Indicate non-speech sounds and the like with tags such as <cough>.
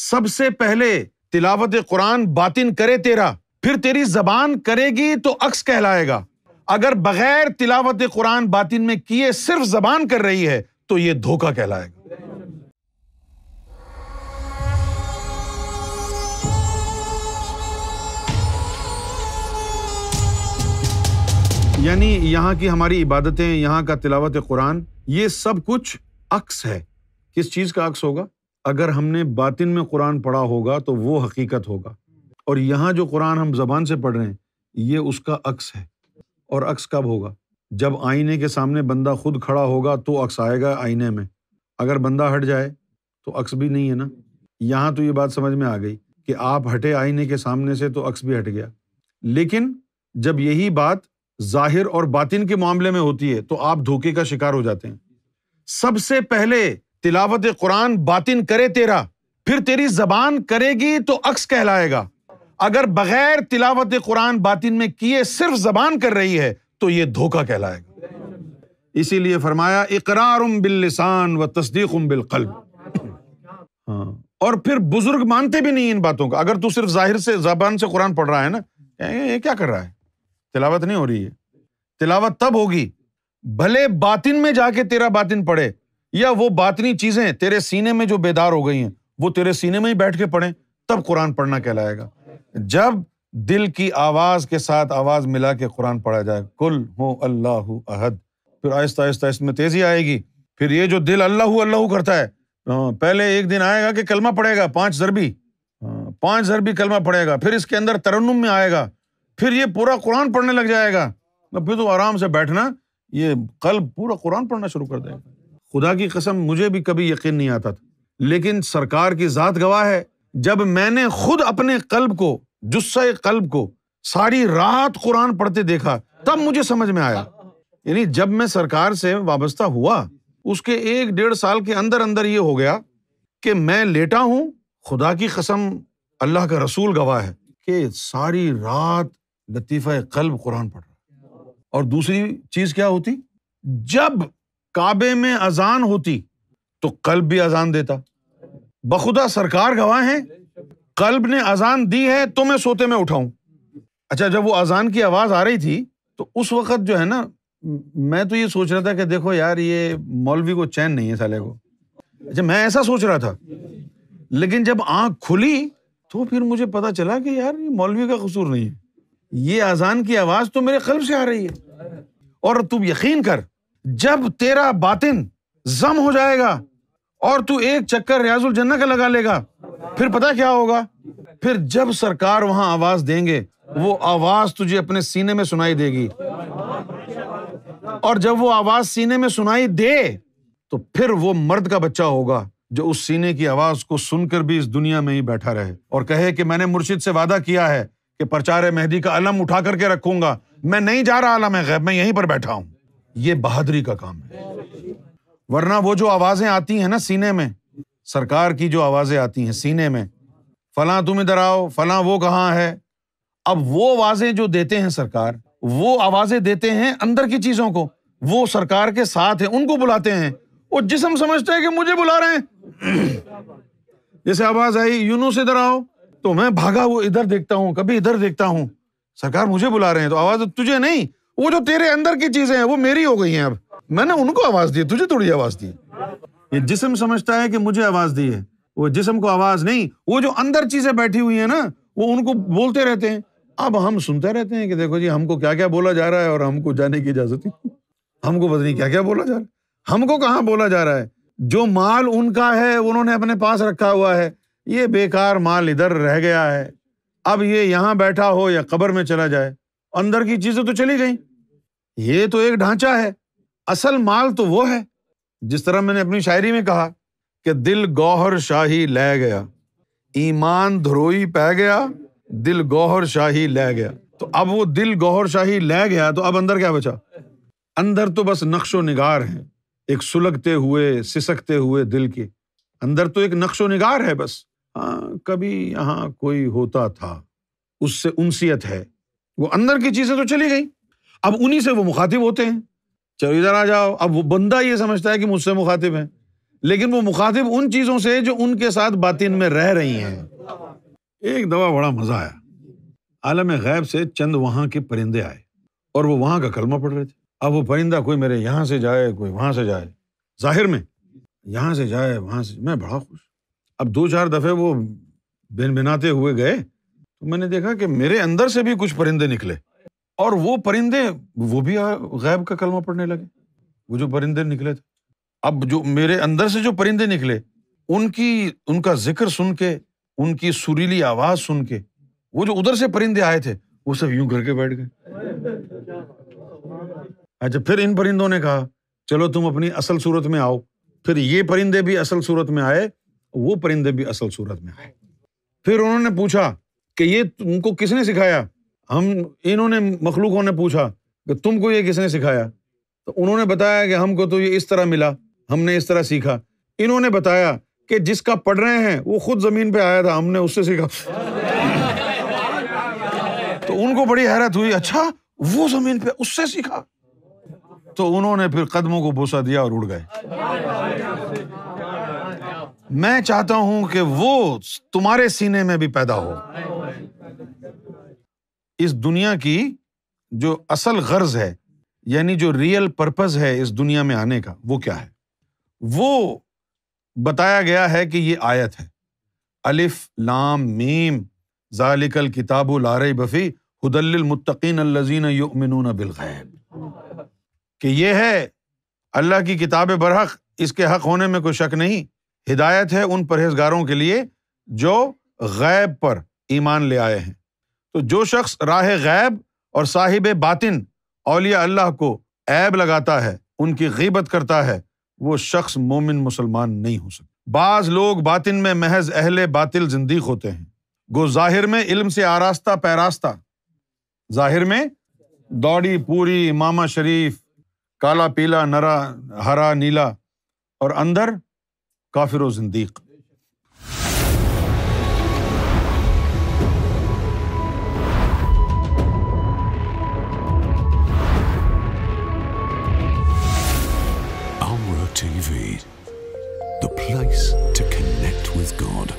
सबसे पहले तिलावत कुरान बातिन करे तेरा फिर तेरी जबान करेगी तो अक्स कहलाएगा अगर बगैर तिलावत कुरान बातिन में किए सिर्फ जबान कर रही है तो यह धोखा कहलाएगा यानी यहाँ की हमारी इबादतें यहाँ का तिलावत कुरान ये सब कुछ अक्स है किस चीज़ का अक्स होगा अगर हमने बातिन में कुरान पढ़ा होगा तो वो हकीकत होगा और यहाँ जो कुरान हम जबान से पढ़ रहे हैं ये उसका अक्स है और अक्स कब होगा जब आईने के सामने बंदा खुद खड़ा होगा तो अक्स आएगा आईने में अगर बंदा हट जाए तो अक्स भी नहीं है ना यहाँ तो ये बात समझ में आ गई कि आप हटे आईने के सामने से तो अक्स भी हट गया लेकिन जब यही बात जाहिर और बातिन के मामले में होती है तो आप धोखे का शिकार हो जाते हैं सबसे पहले तिलावत कुरान बातिन करे तेरा फिर तेरी जबान करेगी तो अक्स कहलाएगा अगर बगैर तिलावत कुरान बातिन में किए सिर्फ जबान कर रही है तो यह धोखा कहलाएगा इसीलिए फरमाया इकरार बिल्लिसान व तस्दीक उम बिलकल्ब हाँ और फिर बुजुर्ग मानते भी नहीं इन बातों का अगर तू सिर्फ जाहिर से जबान से कुरान पढ़ रहा है ना ये क्या कर रहा है तिलावत नहीं हो रही है तिलावत तब होगी भले बातिन में जाके तेरा बातिन पढ़े या वो बातनी चीजें तेरे सीने में जो बेदार हो गई हैं वो तेरे सीने में ही बैठ के पढ़ें तब कुरान पढ़ना कहलाएगा जब दिल की आवाज के साथ आवाज मिला के कुरान पढ़ा जाए कुल हो अल्लाह अहद फिर आहिस्ता आहिस्ता इसमें तेजी आएगी फिर ये जो दिल अल्लाह अल्लाह करता है पहले एक दिन आएगा कि कलमा पड़ेगा पांच जरबी पांच जरबी कलमा पड़ेगा फिर इसके अंदर तरन्नुम में आएगा फिर ये पूरा कुरान पढ़ने लग जाएगा फिर तो आराम से बैठना ये कल पूरा कुरान पढ़ना शुरू कर देगा खुदा की कसम मुझे भी कभी यकीन नहीं आता था लेकिन सरकार की ज़ात गवाह है जब मैंने खुद अपने कल्ब को जुस्से कल्ब को सारी रात कुरान पढ़ते देखा तब मुझे समझ में आया यानी जब मैं सरकार से वाबस्ता हुआ उसके एक डेढ़ साल के अंदर अंदर ये हो गया कि मैं लेटा हूं खुदा की कसम अल्लाह का रसूल गवाह है कि सारी रात लतीफ़ा कल्ब कुरान पढ़ रहा और दूसरी चीज़ क्या होती जब काबे में अजान होती तो कल्ब भी अजान देता बखुदा सरकार गवाह है कल्ब ने अजान दी है तो मैं सोते में उठाऊं अच्छा जब वो अजान की आवाज़ आ रही थी तो उस वक़्त जो है ना मैं तो ये सोच रहा था कि देखो यार ये मौलवी को चैन नहीं है साले को अच्छा मैं ऐसा सोच रहा था लेकिन जब आंख खुली तो फिर मुझे पता चला कि यार ये मौलवी का कसूर नहीं है ये अजान की आवाज़ तो मेरे कल्ब से आ रही है और तुम यकीन कर जब तेरा बातिन जम हो जाएगा और तू एक चक्कर रियाजुल जन्ना का लगा लेगा फिर पता क्या होगा फिर जब सरकार वहां आवाज देंगे वो आवाज तुझे अपने सीने में सुनाई देगी और जब वो आवाज सीने में सुनाई दे तो फिर वो मर्द का बच्चा होगा जो उस सीने की आवाज को सुनकर भी इस दुनिया में ही बैठा रहे और कहे कि मैंने मुर्शिद से वादा किया है कि प्रचार मेहदी का अलम उठा करके रखूंगा मैं नहीं जा रहा अलम है गैब मैं यहीं पर बैठा हूं ये बहादुरी का काम है वरना वो जो आवाजें आती हैं ना सीने में सरकार की जो आवाजें आती हैं सीने में फला तुम इधर आओ फला वो कहाँ है अब वो आवाजें जो देते हैं सरकार वो आवाजें देते हैं अंदर की चीजों को वो सरकार के साथ है उनको बुलाते हैं वो जिसम समझते हैं कि मुझे बुला रहे हैं <clears throat> जैसे आवाज आई यूनुस इधर आओ तो मैं भागा वो इधर देखता हूं कभी इधर देखता हूं सरकार मुझे बुला रहे हैं तो आवाज तो तुझे नहीं वो जो तेरे अंदर की चीजें हैं वो मेरी हो गई हैं अब मैंने उनको आवाज दी तुझे थोड़ी आवाज दी ये जिसम समझता है कि मुझे आवाज दी है वो जिसम को आवाज नहीं वो जो अंदर चीजें बैठी हुई है ना वो उनको बोलते रहते हैं अब हम सुनते रहते हैं कि देखो जी हमको क्या क्या बोला जा रहा है और हमको जाने की इजाजत नहीं हमको पता नहीं क्या क्या बोला जा रहा है हमको कहाँ बोला जा रहा है जो माल उनका है उन्होंने अपने पास रखा हुआ है ये बेकार माल इधर रह गया है अब ये यहां बैठा हो या कब्र में चला जाए अंदर की चीजें तो चली गई ये तो एक ढांचा है असल माल तो वो है जिस तरह मैंने अपनी शायरी में कहा कि दिल गौहर शाही लह गया ईमान ध्रोई पै गया दिल गौहर शाही लह गया तो अब वो दिल गौहर शाही लह गया तो अब अंदर क्या बचा अंदर तो बस नक्शो नगार है एक सुलगते हुए सिसकते हुए दिल के अंदर तो एक नक्शो नगार है बस हाँ कभी यहां कोई होता था उससे उनसियत है वो अंदर की चीजें तो चली गई अब उन्हीं से वो मुखातिब होते हैं चलो इधर आ जाओ अब वो बंदा ये समझता है कि मुझसे मुखातिब है लेकिन वो मुखातिब उन चीज़ों से जो उनके साथ बातिन में रह रही हैं एक दवा बड़ा मज़ा आया आलम गैब से चंद वहाँ के परिंदे आए और वो वहाँ का कलमा पढ़ रहे थे अब वो परिंदा कोई मेरे यहाँ से जाए कोई वहाँ से जाए जाहिर में यहाँ से जाए वहाँ से मैं बड़ा खुश अब दो चार दफ़े वो बिन बिनाते हुए गए तो मैंने देखा कि मेरे अंदर से भी कुछ परिंदे निकले और वो परिंदे वो भी हाँ, गैब का कलमा पढ़ने लगे वो जो परिंदे निकले थे अब जो मेरे अंदर से जो परिंदे निकले उनकी उनका जिक्र सुन के उनकी सुरीली आवाज सुन के वो जो उधर से परिंदे आए थे वो सब यूं करके बैठ गए अच्छा फिर इन परिंदों ने कहा चलो तुम अपनी असल सूरत में आओ फिर ये परिंदे भी असल सूरत में आए वो परिंदे भी असल सूरत में आए फिर उन्होंने पूछा कि ये तुमको किसने सिखाया हम इन्होंने मखलूकों ने पूछा कि तुमको ये किसने सिखाया तो उन्होंने बताया कि हमको तो ये इस तरह मिला हमने इस तरह सीखा इन्होंने बताया कि जिसका पढ़ रहे हैं वो खुद ज़मीन पे आया था हमने उससे सीखा तो उनको बड़ी हैरत हुई अच्छा वो ज़मीन पे उससे सीखा तो उन्होंने फिर कदमों को बोसा दिया और उड़ गए मैं चाहता हूं कि वो तुम्हारे सीने में भी पैदा हो इस दुनिया की जो असल गर्ज है यानी जो रियल पर्पज है इस दुनिया में आने का वो क्या है वो बताया गया है कि ये आयत है अलिफ लाम मीम जालिकल किताब लार बफ़ी हुदल्लमतकीन अल्लजीन युमिन बिलगैब कि ये है अल्लाह की किताब बरहक इसके हक होने में कोई शक नहीं हिदायत है उन परहेजगारों के लिए जो गैब पर ईमान ले आए हैं तो जो शख्स राह गैब और साहिब बातिन अलिया अल्लाह को ऐब लगाता है उनकी गीबत करता है वो शख्स मोमिन मुसलमान नहीं हो सकता बाज लोग बातिन में महज अहल बातिल जिंदीक होते हैं गो जाहिर में इल्म से आरास्ता पैरास्ता जाहिर में दौड़ी पूरी इमामा शरीफ काला पीला नरा हरा नीला और अंदर काफिर जिंदीक TV, the place to connect with God.